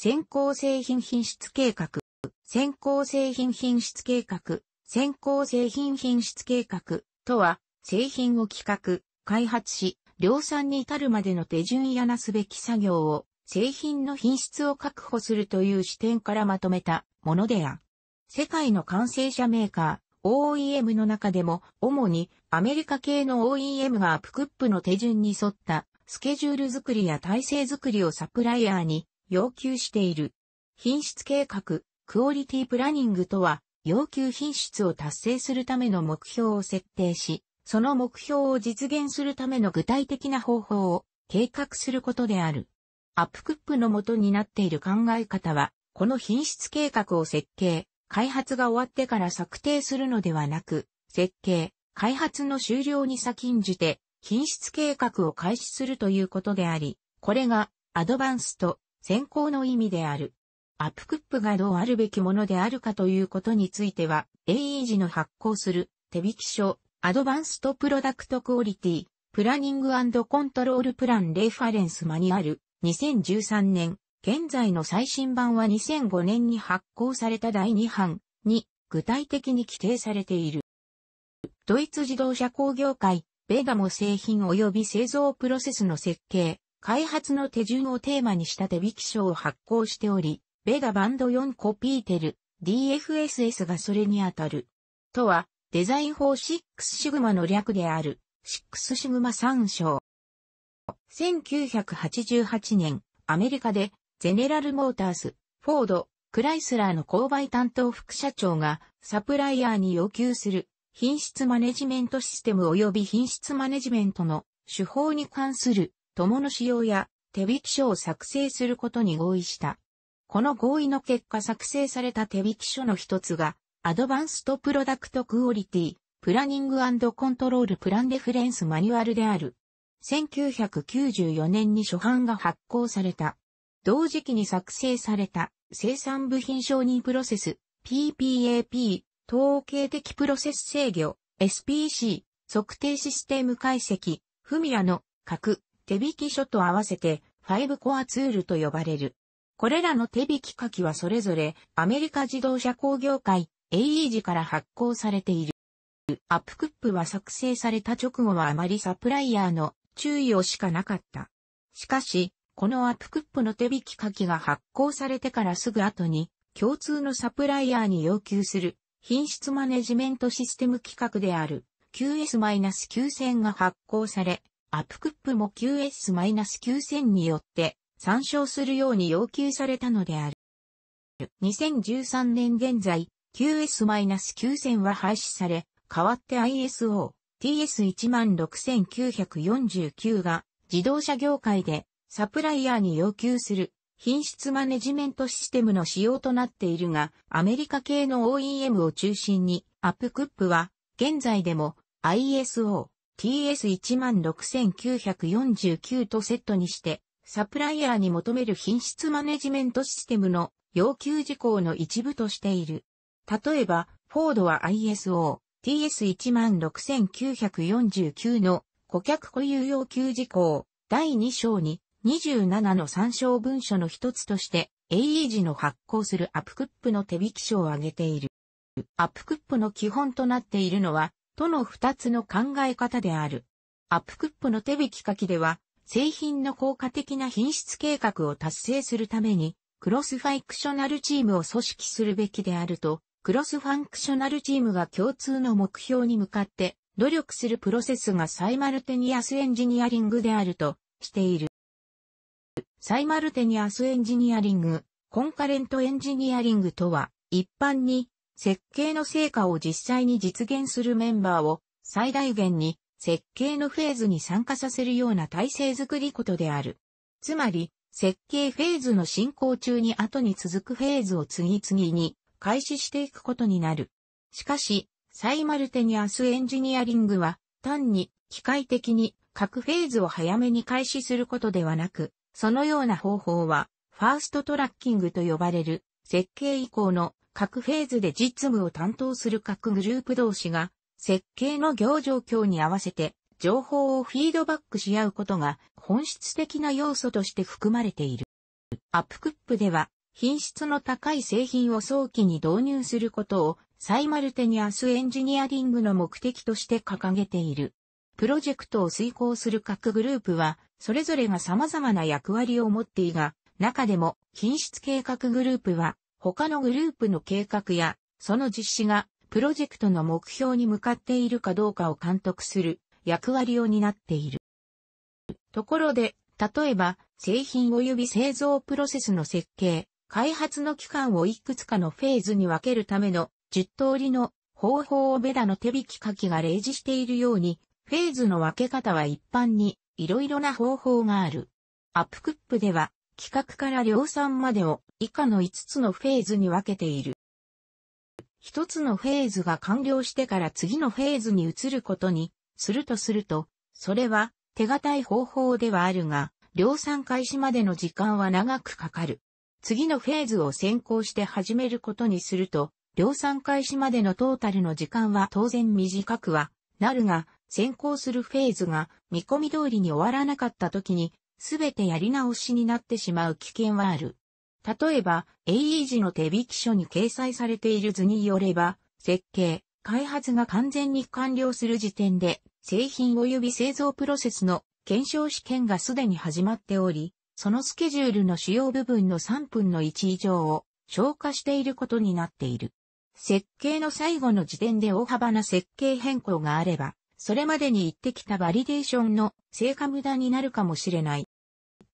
先行製品品質計画、先行製品品質計画、先行製品品質計画とは、製品を企画、開発し、量産に至るまでの手順やなすべき作業を、製品の品質を確保するという視点からまとめたものである。世界の完成車メーカー、OEM の中でも、主にアメリカ系の OEM がアップクップの手順に沿った、スケジュール作りや体制作りをサプライヤーに要求している。品質計画、クオリティプランニングとは、要求品質を達成するための目標を設定し、その目標を実現するための具体的な方法を計画することである。アップクップの元になっている考え方は、この品質計画を設計、開発が終わってから策定するのではなく、設計、開発の終了に先んじて、品質計画を開始するということであり、これがアドバンスト先行の意味である。アップクップがどうあるべきものであるかということについては、AE 時の発行する手引き書、アドバンストプロダクトクオリティ、プランニングコントロールプランレファレンスマニュアル、2013年、現在の最新版は2005年に発行された第2版に具体的に規定されている。ドイツ自動車工業会、ベガモも製品及び製造プロセスの設計、開発の手順をテーマにした手引き書を発行しており、ベガバンド4コピーテル、DFSS がそれにあたる。とは、デザイン法6シグマの略である、6シグマ3章。1988年、アメリカで、ゼネラルモータース、フォード、クライスラーの購買担当副社長が、サプライヤーに要求する、品質マネジメントシステム及び品質マネジメントの手法に関する共の使用や手引書を作成することに合意した。この合意の結果作成された手引書の一つが、アドバンストプロダクトクオリティ、プランニングコントロールプランデフレンスマニュアルである。1994年に初版が発行された。同時期に作成された生産部品承認プロセス PPAP 統計的プロセス制御 SPC 測定システム解析フミヤの核手引き書と合わせて5コアツールと呼ばれる。これらの手引き書きはそれぞれアメリカ自動車工業会 AE 時から発行されている。アップクップは作成された直後はあまりサプライヤーの注意をしかなかった。しかし、このアップクップの手引き書きが発行されてからすぐ後に、共通のサプライヤーに要求する品質マネジメントシステム規格である QS-9000 が発行され、アップクップも QS-9000 によって参照するように要求されたのである。2013年現在、QS-9000 は廃止され、代わって ISO TS16949 が自動車業界でサプライヤーに要求する品質マネジメントシステムの仕様となっているが、アメリカ系の OEM を中心に、アップクップは現在でも ISO TS16949 とセットにして、サプライヤーに求める品質マネジメントシステムの要求事項の一部としている。例えば、フォードは ISO TS16949 の顧客固有要求事項第2章に27の参照文書の一つとして AE 時の発行するアップクップの手引き書を挙げている。アップクップの基本となっているのはとの二つの考え方である。アップクップの手引き書きでは、製品の効果的な品質計画を達成するために、クロスファンクショナルチームを組織するべきであると、クロスファンクショナルチームが共通の目標に向かって努力するプロセスがサイマルテニアスエンジニアリングであるとしている。サイマルテニアスエンジニアリング、コンカレントエンジニアリングとは、一般に設計の成果を実際に実現するメンバーを最大限に設計のフェーズに参加させるような体制づくりことである。つまり、設計フェーズの進行中に後に続くフェーズを次々に開始していくことになる。しかし、サイマルテニアスエンジニアリングは、単に機械的に各フェーズを早めに開始することではなく、そのような方法は、ファーストトラッキングと呼ばれる、設計以降の各フェーズで実務を担当する各グループ同士が、設計の行状況に合わせて、情報をフィードバックし合うことが本質的な要素として含まれている。アップクップでは、品質の高い製品を早期に導入することを、サイマルテニアスエンジニアリングの目的として掲げている。プロジェクトを遂行する各グループは、それぞれが様々な役割を持っていが、中でも品質計画グループは、他のグループの計画や、その実施が、プロジェクトの目標に向かっているかどうかを監督する役割を担っている。ところで、例えば、製品及び製造プロセスの設計、開発の期間をいくつかのフェーズに分けるための10通りの方法をベダの手引き書きが例示しているように、フェーズの分け方は一般にいろいろな方法がある。アップクップでは企画から量産までを以下の5つのフェーズに分けている。一つのフェーズが完了してから次のフェーズに移ることにするとすると、それは手堅い方法ではあるが、量産開始までの時間は長くかかる。次のフェーズを先行して始めることにすると、量産開始までのトータルの時間は当然短くはなるが、先行するフェーズが見込み通りに終わらなかった時にすべてやり直しになってしまう危険はある。例えば、AE 時の手引き書に掲載されている図によれば、設計、開発が完全に完了する時点で、製品及び製造プロセスの検証試験がすでに始まっており、そのスケジュールの主要部分の3分の1以上を消化していることになっている。設計の最後の時点で大幅な設計変更があれば、それまでに行ってきたバリデーションの成果無駄になるかもしれない。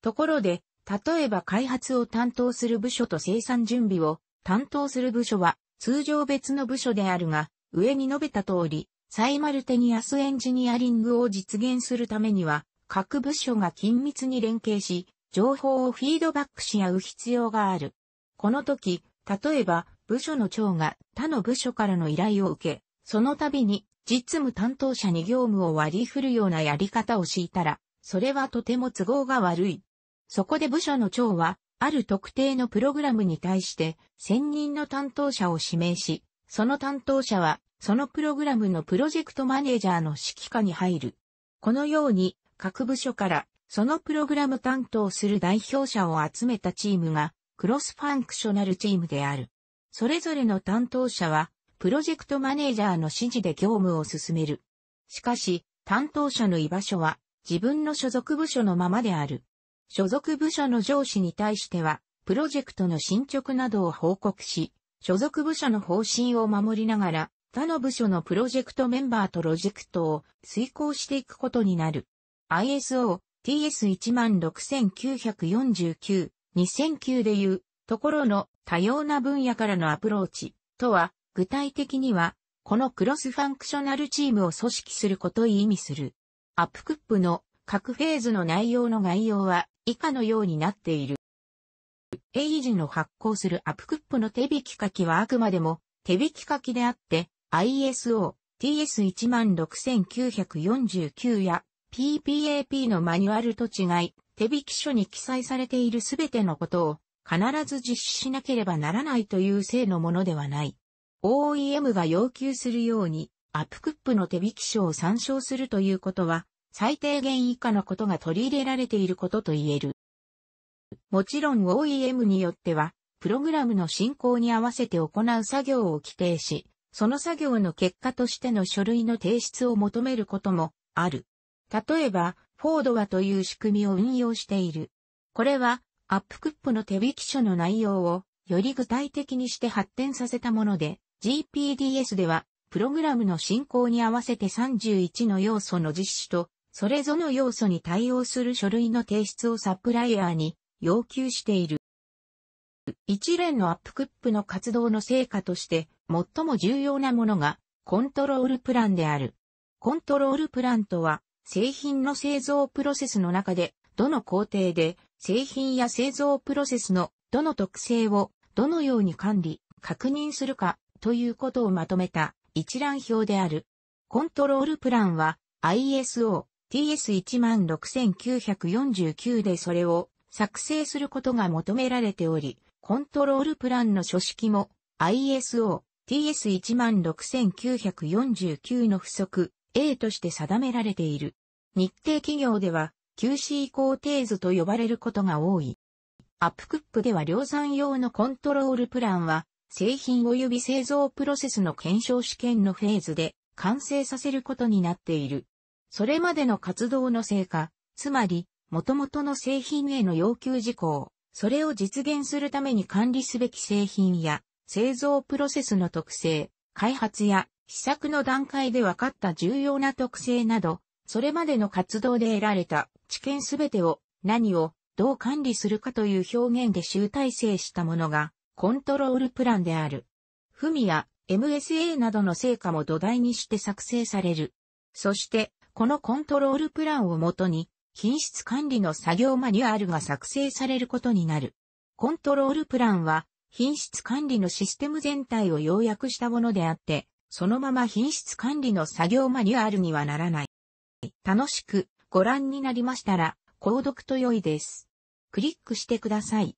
ところで、例えば開発を担当する部署と生産準備を担当する部署は通常別の部署であるが、上に述べた通り、サイマルテニアスエンジニアリングを実現するためには、各部署が緊密に連携し、情報をフィードバックし合う必要がある。この時、例えば、部署の長が他の部署からの依頼を受け、その度に実務担当者に業務を割り振るようなやり方を敷いたら、それはとても都合が悪い。そこで部署の長は、ある特定のプログラムに対して、専任の担当者を指名し、その担当者は、そのプログラムのプロジェクトマネージャーの指揮下に入る。このように、各部署から、そのプログラム担当する代表者を集めたチームが、クロスファンクショナルチームである。それぞれの担当者は、プロジェクトマネージャーの指示で業務を進める。しかし、担当者の居場所は、自分の所属部署のままである。所属部署の上司に対しては、プロジェクトの進捗などを報告し、所属部署の方針を守りながら、他の部署のプロジェクトメンバーとロジェクトを遂行していくことになる。ISO TS16949 2009でいうところの多様な分野からのアプローチとは具体的にはこのクロスファンクショナルチームを組織することを意味する。アップクップの各フェーズの内容の概要は以下のようになっている。エイジの発行するアップクップの手引き書きはあくまでも手引き書きであって ISO TS16949 や PPAP のマニュアルと違い手引き書に記載されているすべてのことを必ず実施しなければならないという性のものではない。OEM が要求するようにアップクップの手引き書を参照するということは、最低限以下のことが取り入れられていることと言える。もちろん OEM によっては、プログラムの進行に合わせて行う作業を規定し、その作業の結果としての書類の提出を求めることもある。例えば、フォードはという仕組みを運用している。これは、アップクップの手引き書の内容をより具体的にして発展させたもので、GPDS では、プログラムの進行に合わせて31の要素の実施とそれぞの要素に対応する書類の提出をサプライヤーに要求している。一連のアップクップの活動の成果として、最も重要なものが、コントロールプランである。コントロールプランとは、製品の製造プロセスの中で、どの工程で、製品や製造プロセスのどの特性をどのように管理、確認するかということをまとめた一覧表である。コントロールプランは ISO TS16949 でそれを作成することが求められており、コントロールプランの書式も ISO TS16949 の不足 A として定められている。日程企業では QC 工程図と呼ばれることが多い。アップクップでは量産用のコントロールプランは製品及び製造プロセスの検証試験のフェーズで完成させることになっている。それまでの活動の成果、つまり、元々の製品への要求事項、それを実現するために管理すべき製品や、製造プロセスの特性、開発や、試作の段階で分かった重要な特性など、それまでの活動で得られた知見すべてを何をどう管理するかという表現で集大成したものがコントロールプランである。フミや MSA などの成果も土台にして作成される。そしてこのコントロールプランをもとに、品質管理の作業マニュアルが作成されることになる。コントロールプランは、品質管理のシステム全体を要約したものであって、そのまま品質管理の作業マニュアルにはならない。楽しくご覧になりましたら、購読と良いです。クリックしてください。